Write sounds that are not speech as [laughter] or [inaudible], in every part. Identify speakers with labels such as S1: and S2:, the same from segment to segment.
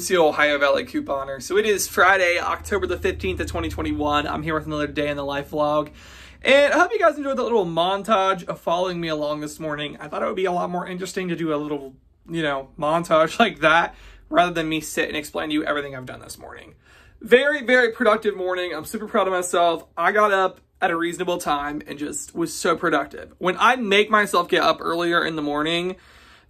S1: NC Ohio Valley Couponer. So it is Friday, October the 15th of 2021. I'm here with another day in the life vlog. And I hope you guys enjoyed the little montage of following me along this morning. I thought it would be a lot more interesting to do a little, you know, montage [laughs] like that rather than me sit and explain to you everything I've done this morning. Very, very productive morning. I'm super proud of myself. I got up at a reasonable time and just was so productive. When I make myself get up earlier in the morning,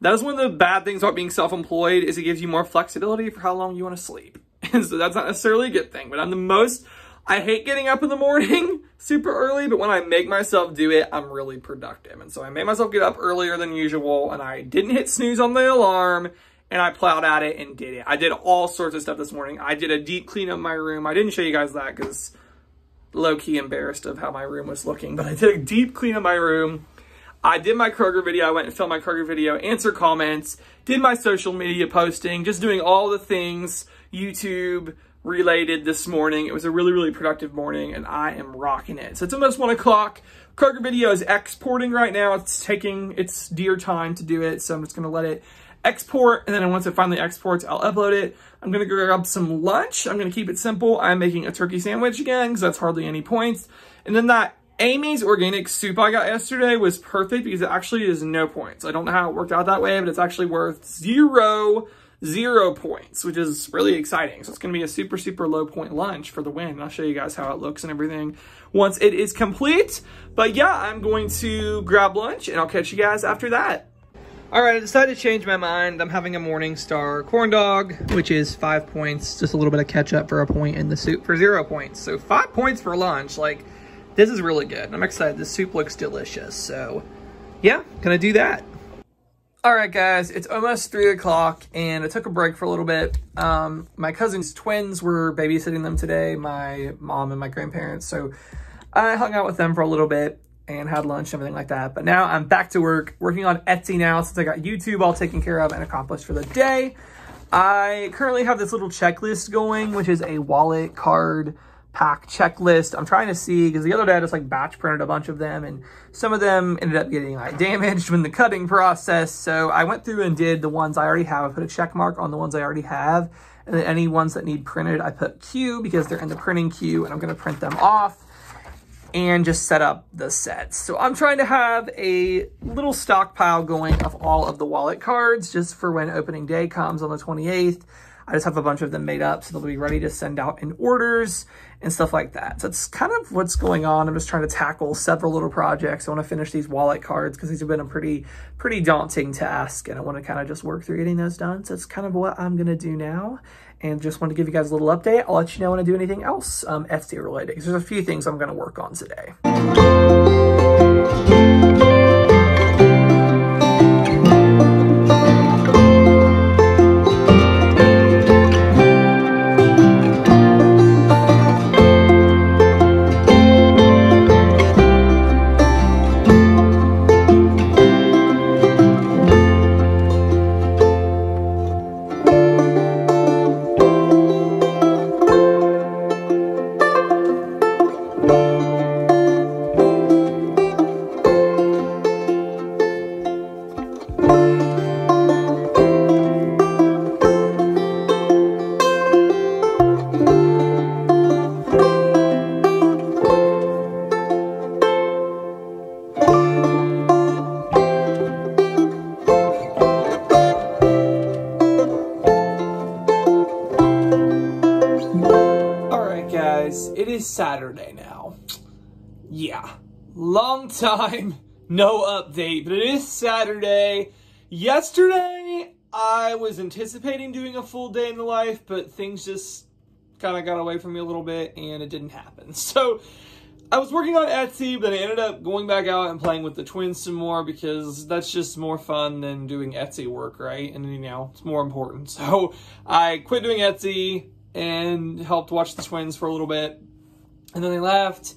S1: that is one of the bad things about being self-employed is it gives you more flexibility for how long you want to sleep. [laughs] And so that's not necessarily a good thing, but I'm the most, I hate getting up in the morning [laughs] super early, but when I make myself do it, I'm really productive. And so I made myself get up earlier than usual and I didn't hit snooze on the alarm and I plowed at it and did it. I did all sorts of stuff this morning. I did a deep clean of my room. I didn't show you guys that because low-key embarrassed of how my room was looking, but I did a deep clean of my room. I did my Kroger video. I went and filmed my Kroger video, answer comments, did my social media posting, just doing all the things YouTube related this morning. It was a really, really productive morning and I am rocking it. So it's almost one o'clock. Kroger video is exporting right now. It's taking its dear time to do it. So I'm just going to let it export. And then once it finally exports, I'll upload it. I'm going to grab some lunch. I'm going to keep it simple. I'm making a turkey sandwich again because that's hardly any points. And then that Amy's organic soup I got yesterday was perfect because it actually is no points. I don't know how it worked out that way, but it's actually worth zero, zero points, which is really exciting. So it's going to be a super, super low point lunch for the win. And I'll show you guys how it looks and everything once it is complete. But yeah, I'm going to grab lunch and I'll catch you guys after that. All right, I decided to change my mind. I'm having a Morningstar corn dog, which is five points, just a little bit of ketchup for a point, point in the soup for zero points. So five points for lunch. Like, this is really good. I'm excited. This soup looks delicious. So yeah, gonna do that. All right, guys, it's almost three o'clock and I took a break for a little bit. Um, my cousin's twins were babysitting them today, my mom and my grandparents. So I hung out with them for a little bit and had lunch and everything like that. But now I'm back to work, working on Etsy now since I got YouTube all taken care of and accomplished for the day. I currently have this little checklist going, which is a wallet, card, pack checklist. I'm trying to see, because the other day I just like batch printed a bunch of them and some of them ended up getting like damaged when [laughs] the cutting process. So I went through and did the ones I already have. I put a check mark on the ones I already have. And then any ones that need printed, I put Q because they're in the printing queue and I'm gonna print them off and just set up the sets. So I'm trying to have a little stockpile going of all of the wallet cards just for when opening day comes on the 28th. I just have a bunch of them made up, so they'll be ready to send out in orders and stuff like that. So that's kind of what's going on. I'm just trying to tackle several little projects. I want to finish these wallet cards because these have been a pretty, pretty daunting task, and I want to kind of just work through getting those done. So that's kind of what I'm going to do now and just want to give you guys a little update. I'll let you know when I do anything else um, Etsy related. There's a few things I'm going to work on today. Saturday now. Yeah, long time no update, but it is Saturday. Yesterday, I was anticipating doing a full day in the life, but things just kind of got away from me a little bit and it didn't happen. [laughs] So I was working on Etsy, but I ended up going back out and playing with the twins some more because that's just more fun than doing Etsy work, right? And you know, it's more important. [laughs] So I quit doing Etsy and helped watch the twins for a little bit, and then I left.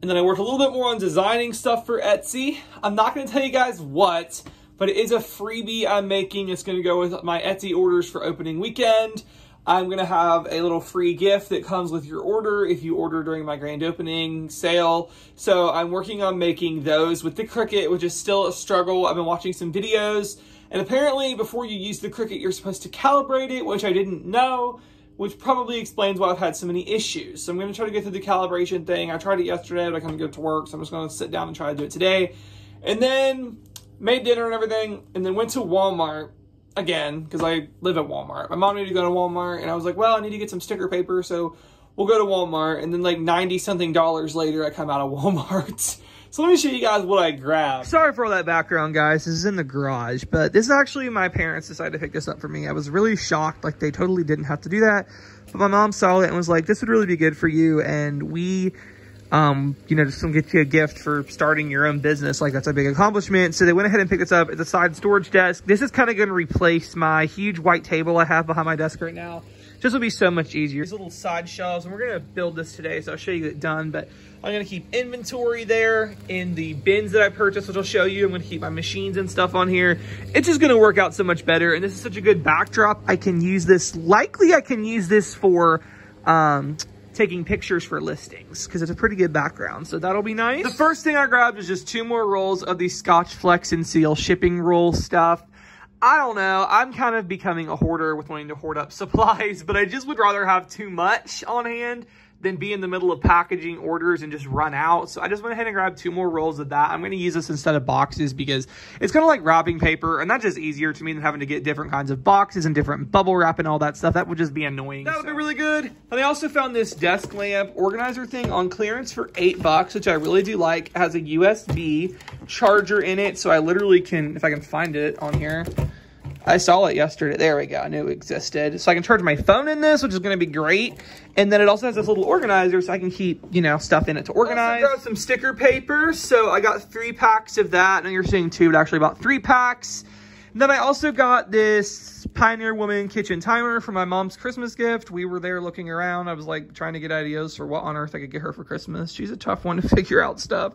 S1: And then I worked a little bit more on designing stuff for Etsy. I'm not going to tell you guys what, but it is a freebie I'm making. It's going to go with my Etsy orders for opening weekend. I'm going to have a little free gift that comes with your order if you order during my grand opening sale. So I'm working on making those with the Cricut, which is still a struggle. I've been watching some videos, and apparently before you use the Cricut, you're supposed to calibrate it, which I didn't know which probably explains why I've had so many issues. So I'm gonna try to get through the calibration thing. I tried it yesterday, but I couldn't get to work, so I'm just gonna sit down and try to do it today. And then made dinner and everything, and then went to Walmart again, because I live at Walmart. My mom needed to go to Walmart, and I was like, well, I need to get some sticker paper, so we'll go to Walmart. And then like 90 something dollars later, I come out of [laughs] Walmart. So let me show you guys what I grabbed. Sorry for all that background, guys. This is in the garage, but this is actually my parents decided to pick this up for me. I was really shocked. Like, they totally didn't have to do that. But my mom saw it and was like, this would really be good for you. And we um, you know, just to get you a gift for starting your own business. Like, that's a big accomplishment. So they went ahead and picked this up. It's a side storage desk. This is kind of going to replace my huge white table I have behind my desk right now. This will be so much easier. These little side shelves, and we're gonna build this today, so I'll show you it done, but I'm gonna keep inventory there in the bins that I purchased, which I'll show you. I'm gonna keep my machines and stuff on here. It's just gonna work out so much better, and this is such a good backdrop. I can use this, likely I can use this for, um, taking pictures for listings because it's a pretty good background. So that'll be nice. The first thing I grabbed is just two more rolls of the Scotch Flex and Seal shipping roll stuff. I don't know. I'm kind of becoming a hoarder with wanting to hoard up [laughs] supplies, but I just would rather have too much on hand than be in the middle of packaging orders and just run out. So I just went ahead and grabbed two more rolls of that. I'm going to use this instead of boxes because it's kind of like wrapping paper and that's just easier to me than having to get different kinds of boxes and different bubble wrap and all that stuff. That would just be annoying. That would so. be really good. And I also found this desk lamp organizer thing on clearance for eight bucks, which I really do like. It has a USB charger in it. So I literally can, if I can find it on here, I saw it yesterday. There we go. I knew it existed. So I can charge my phone in this, which is going to be great. And then it also has this little organizer so I can keep, you know, stuff in it to organize. I some sticker paper. So I got three packs of that. and you're seeing two, but actually about three packs. And then I also got this Pioneer Woman kitchen timer for my mom's Christmas gift. We were there looking around. I was like trying to get ideas for what on earth I could get her for Christmas. She's a tough one to [laughs] figure out stuff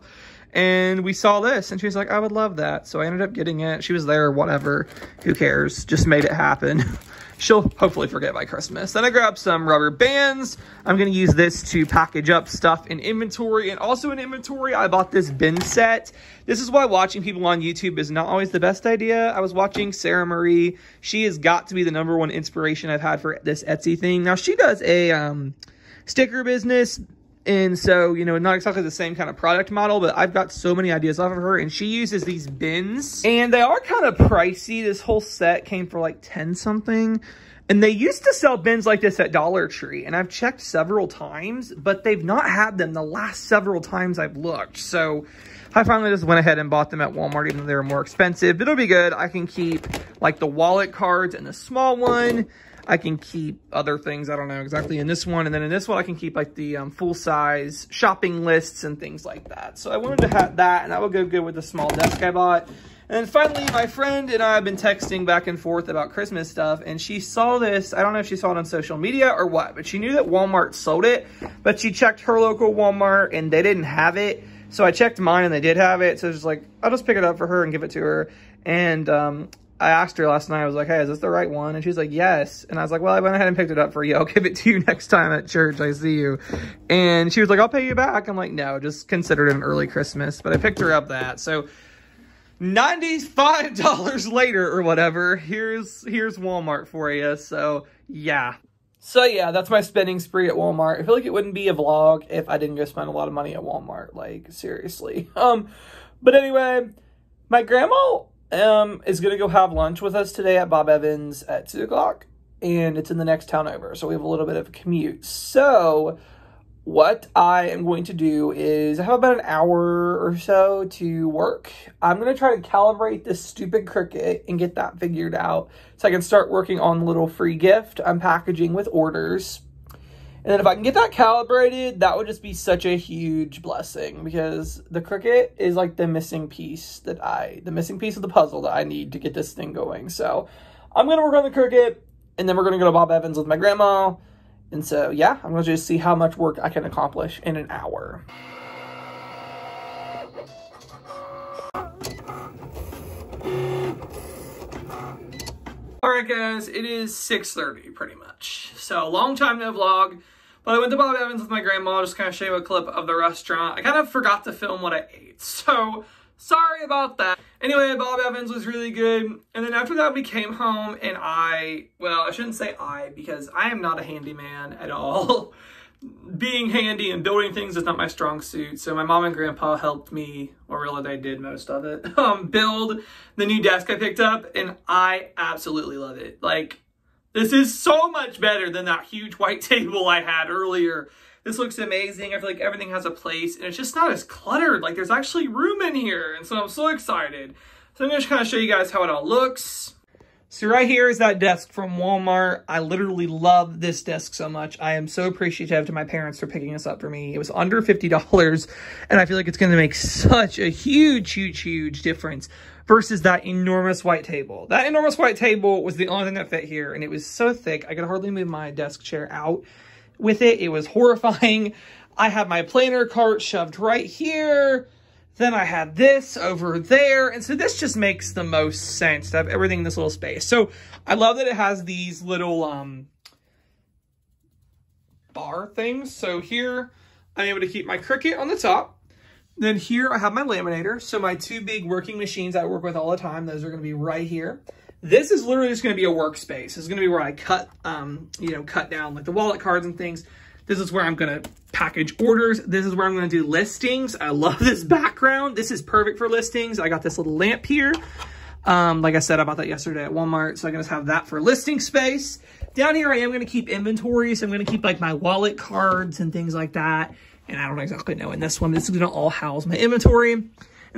S1: and we saw this and she was like i would love that so i ended up getting it she was there whatever who cares just made it happen [laughs] she'll hopefully forget by christmas then i grabbed some rubber bands i'm gonna use this to package up stuff in inventory and also in inventory i bought this bin set this is why watching people on youtube is not always the best idea i was watching sarah marie she has got to be the number one inspiration i've had for this etsy thing now she does a um sticker business and so, you know, not exactly the same kind of product model, but I've got so many ideas off of her. And she uses these bins, and they are kind of pricey. This whole set came for like 10 something. And they used to sell bins like this at Dollar Tree, and I've checked several times, but they've not had them the last several times I've looked. So I finally just went ahead and bought them at Walmart, even though they are more expensive. it'll be good. I can keep like the wallet cards and the small one. I can keep other things. I don't know exactly in this one. And then in this one, I can keep like the um, full size shopping lists and things like that. So I wanted to have that and that would go good with the small desk I bought. And then finally, my friend and I have been texting back and forth about Christmas stuff, and she saw this. I don't know if she saw it on social media or what, but she knew that Walmart sold it, but she checked her local Walmart, and they didn't have it. So I checked mine, and they did have it. So she's like, I'll just pick it up for her and give it to her. And um, I asked her last night, I was like, hey, is this the right one? And she's like, yes. And I was like, well, I went ahead and picked it up for you. I'll [laughs] give it to you next time at church. I see you. And she was like, I'll pay you back. I'm like, no, just consider it an early Christmas. But I picked her up that. So $95 [laughs] later or whatever, here's, here's Walmart for you. So yeah. So yeah, that's my spending spree at Walmart. I feel like it wouldn't be a vlog if I didn't go spend a lot of money at Walmart. Like seriously. [laughs] Um, but anyway, my grandma um, is going to go have lunch with us today at Bob Evans at 2 o'clock, and it's in the next town over. So we have a little bit of a commute. So what I am going to do is I have about an hour or so to work. I'm going to try to calibrate this stupid Cricut and get that figured out so I can start working on the little free gift I'm packaging with orders. And then if I can get that calibrated, that would just be such a huge blessing because the Cricut is like the missing piece that I, the missing piece of the puzzle that I need to get this thing going. So I'm going to work on the Cricut and then we're going to go to Bob Evans with my grandma. And so, yeah, I'm going to just see how much work I can accomplish in an hour. Alright guys, it is 6.30 pretty much. So long time no vlog, but I went to Bob Evans with my grandma, just kind of show you a clip of the restaurant. I kind of forgot to film what I ate, [laughs] so sorry about that. Anyway, Bob Evans was really good, and then after that we came home and I, well I shouldn't say I because I am not a handyman at all. [laughs] being handy and building things is not my strong suit, so my mom and grandpa helped me, or really they did most of it, [laughs] um, build the new desk I picked up, and I absolutely love it. Like, this is so much better than that huge white [laughs] table I had earlier. This looks amazing. I feel like everything has a place, and it's just not as cluttered. Like, there's actually room in here, and so I'm so excited. So I'm going to kind of show you guys how it all looks. So right here is that desk from Walmart. I literally love this desk so much. I am so appreciative to my parents for picking this up for me. It was under $50 and I feel like it's going to make such a huge, huge, huge difference versus that enormous white table. That enormous white table was the only thing that fit here and it was so thick I could hardly move my desk chair out with it. It was horrifying. I have my planner cart shoved right here. Then I have this over there. And so this just makes the most sense to have everything in this little space. So I love that it has these little um, bar things. So here I'm able to keep my Cricut on the top. Then here I have my laminator. So my two big working machines I work with all the time, those are gonna be right here. This is literally just gonna be a workspace. It's gonna be where I cut, um, you know, cut down like the wallet cards and things. This is where I'm gonna package orders. This is where I'm gonna do listings. I love this background. This is perfect for listings. I got this little lamp here. Um, like I said, I bought that yesterday at Walmart, so I'm gonna have that for listing space. Down here, I am gonna keep inventory, so I'm gonna keep like my wallet cards and things like that. And I don't exactly know in this one, this is gonna all house my inventory. And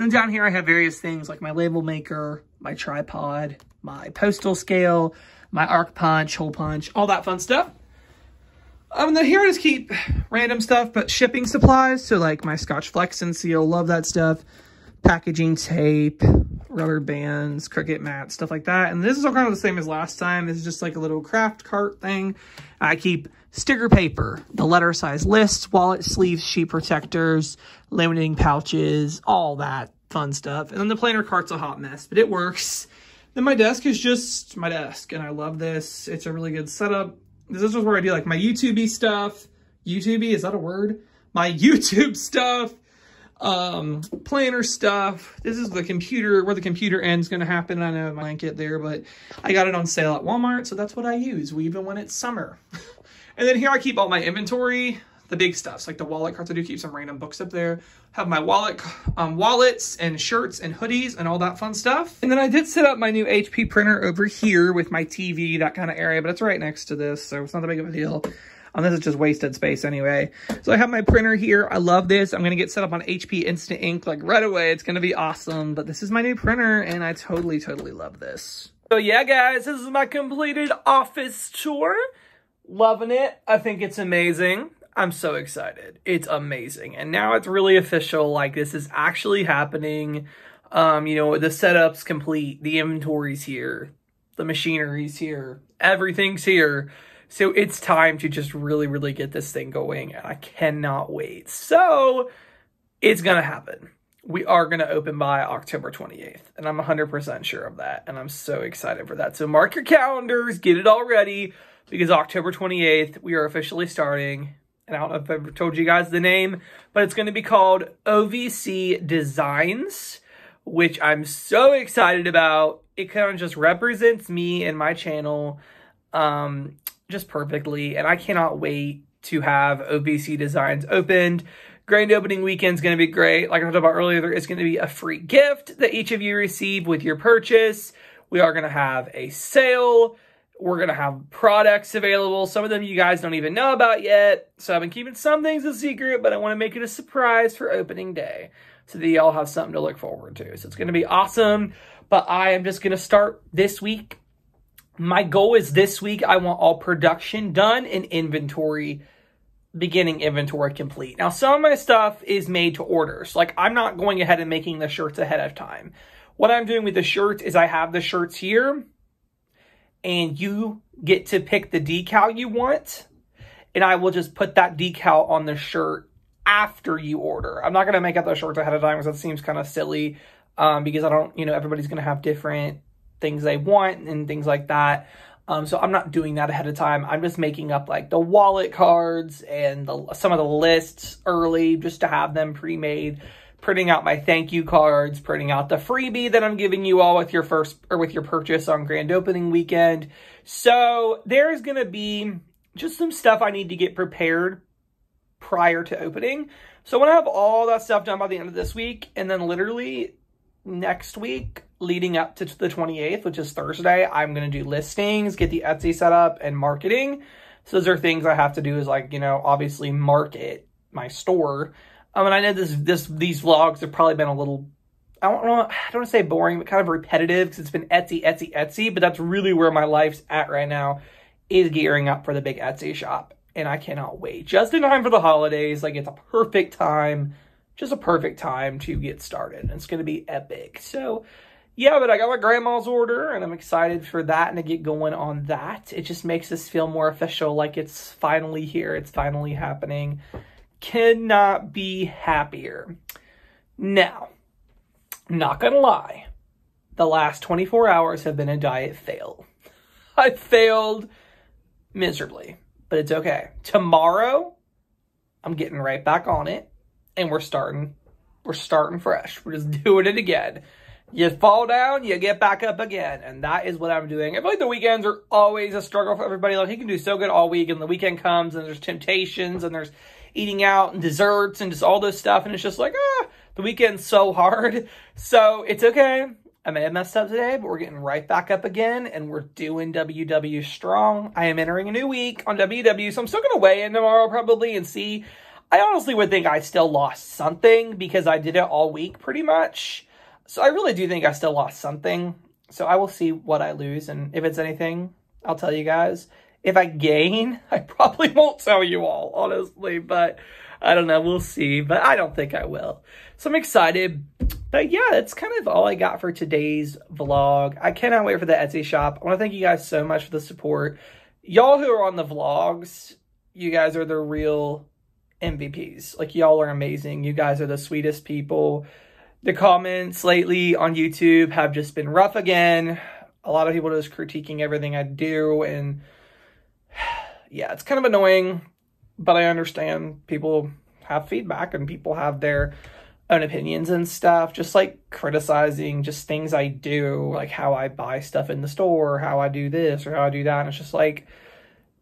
S1: then down here, I have various things like my label maker, my tripod, my postal scale, my arc punch, hole punch, all that fun stuff. Um, the here I just keep random stuff, but shipping supplies. So like my Scotch Flex and Seal, love that stuff. Packaging tape, rubber bands, cricket mats, stuff like that. And this is all kind of the same as last time. This is just like a little craft cart thing. I keep sticker paper, the letter size lists, wallet sleeves, sheet protectors, laminating pouches, all that fun stuff. And then the planner cart's a hot mess, but it works. Then my desk is just my desk, and I love this. It's a really good setup this is where I do like my YouTube stuff. YouTube is that a word? My [laughs] YouTube stuff, um, planner stuff. This is the computer, where the computer end's gonna happen. I know my blanket there, but I got it on sale at Walmart, so that's what I use, even when it's summer. [laughs] and then here I keep all my inventory the big stuffs, like the wallet cards. I do keep some random books up there. Have my wallet, um, wallets and shirts and hoodies and all that fun stuff. And then I did set up my new HP printer over here with my TV, that kind of area, but it's right next to this, so it's not that big of a deal. Um, this is just wasted space anyway. So I have my printer here. I love this. I'm going to get set up on HP Instant Ink like right away. It's going to be awesome. But this is my new printer and I totally, totally love this. So yeah, guys, this is my completed office tour. Loving it. I think it's amazing. I'm so excited. It's amazing. And now it's really official. Like, this is actually happening. Um, you know, the setup's complete, the inventory's here, the machinery's here, everything's here. So it's time to just really, really get this thing going. And I cannot wait. So it's going to happen. We are going to open by October 28th. And I'm 100% sure of that. And I'm so excited for that. So mark your calendars, get it all ready because October 28th, we are officially starting and I don't know if I have ever told you guys the name, but it's going to be called OVC Designs, which I'm so excited about. It kind of just represents me and my channel um, just perfectly, and I cannot wait to have OVC Designs opened. Grand opening weekend is going to be great. Like I talked about earlier, it's going to be a free gift that each of you receive with your purchase. We are going to have a sale. We're going to have products available. Some of them you guys don't even know about yet. So I've been keeping some things a secret, but I want to make it a surprise for opening day so that y'all have something to look forward to. So it's going to be awesome. But I am just going to start this week. My goal is this week, I want all production done and inventory beginning inventory complete. Now, some of my stuff is made to orders. Like, I'm not going ahead and making the shirts ahead of time. What I'm doing with the shirts is I have the shirts here and you get to pick the decal you want. And I will just put that decal on the shirt after you order. I'm not going to make up those shirts ahead of time because that seems kind of silly um, because I don't, you know, everybody's going to have different things they want and things like that. Um, so I'm not doing that ahead of time. I'm just making up like the wallet cards and the, some of the lists early just to have them pre-made printing out my thank you cards, printing out the freebie that I'm giving you all with your first or with your purchase on grand opening weekend. So there's going to be just some stuff I need to get prepared prior to opening. So when I have all that stuff done by the end of this week and then literally next week leading up to the 28th, which is Thursday, I'm going to do listings, get the Etsy set up and marketing. So those are things I have to do is like, you know, obviously market my store I mean, I know this this these vlogs have probably been a little I don't want I don't want to say boring, but kind of repetitive because it's been Etsy, Etsy, Etsy. But that's really where my life's at right now, is gearing up for the big Etsy shop, and I cannot wait. Just in time for the holidays, like it's a perfect time, just a perfect time to get started. It's gonna be epic. So. Yeah, but I got my grandma's order and I'm excited for that and to get going on that. It just makes us feel more official, like it's finally here, it's finally happening. Cannot be happier. Now, not gonna lie, the last 24 hours have been a diet fail. [laughs] I failed miserably, but it's okay. Tomorrow, I'm getting right back on it and we're starting, we're starting fresh. We're just [laughs] doing it again. You fall down, you get back up again. And that is what I'm doing. I feel like the weekends are always a struggle for everybody. Like, he can do so good all week, and the weekend comes, and there's temptations, and there's eating out, and desserts, and just all this stuff. And it's just like, ah, the weekend's so hard. [laughs] So it's okay. I may have messed up today, but we're getting right back up again, and we're doing WW strong. I am entering a new week on WW, so I'm still going to weigh in tomorrow probably and see. I honestly would think I still lost something because I did it all week pretty much. So I really do think I still lost something. So I will see what I lose, and if it's anything, I'll tell you guys. If I gain, [laughs] I probably won't tell you all, honestly, but I don't know. We'll see, but I don't think I will. So I'm excited. But yeah, that's kind of all I got for today's vlog. I cannot wait for the Etsy shop. I want to thank you guys so much for the support. Y'all who are on the vlogs, you guys are the real MVPs. Like, y'all are amazing. You guys are the sweetest people. The comments lately on YouTube have just been rough again. A lot of people just critiquing everything I do and [sighs] yeah, it's kind of annoying, but I understand people have feedback and people have their own opinions and stuff, just like criticizing just things I do, like how I buy stuff in the store, how I do this or how I do that. And it's just like,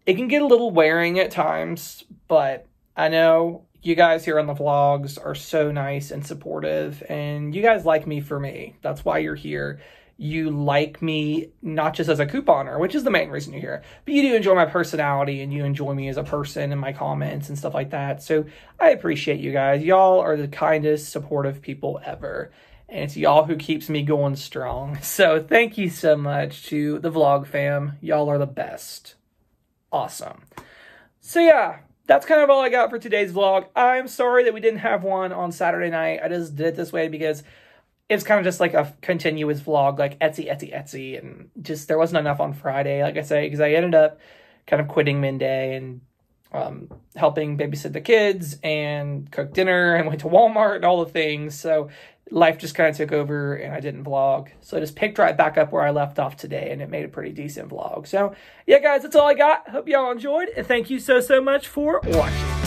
S1: it can get a little wearing at times, but I know you guys here on the vlogs are so nice and supportive, and you guys like me for me. That's why you're here. You like me not just as a couponer, which is the main reason you're here, but you do enjoy my personality and you enjoy me as a person and my comments and stuff like that. So I appreciate you guys. Y'all are the kindest, supportive people ever and it's y'all who keeps me going strong. [laughs] So thank you so much to the vlog fam. Y'all are the best. Awesome. So yeah, that's kind of all I got for today's vlog. I'm sorry that we didn't have one on Saturday night. I just did it this way because it's kind of just like a continuous vlog, like Etsy, Etsy, Etsy, and just there wasn't enough on Friday, like I say, because I ended up kind of quitting midday and um, helping babysit the kids and cook dinner and went to Walmart and all the things. So life just kind of took over and I didn't vlog. So I just picked right back up where I left off today and it made a pretty decent vlog. So yeah, guys, that's all I got. Hope y'all enjoyed and thank you so, so much for watching.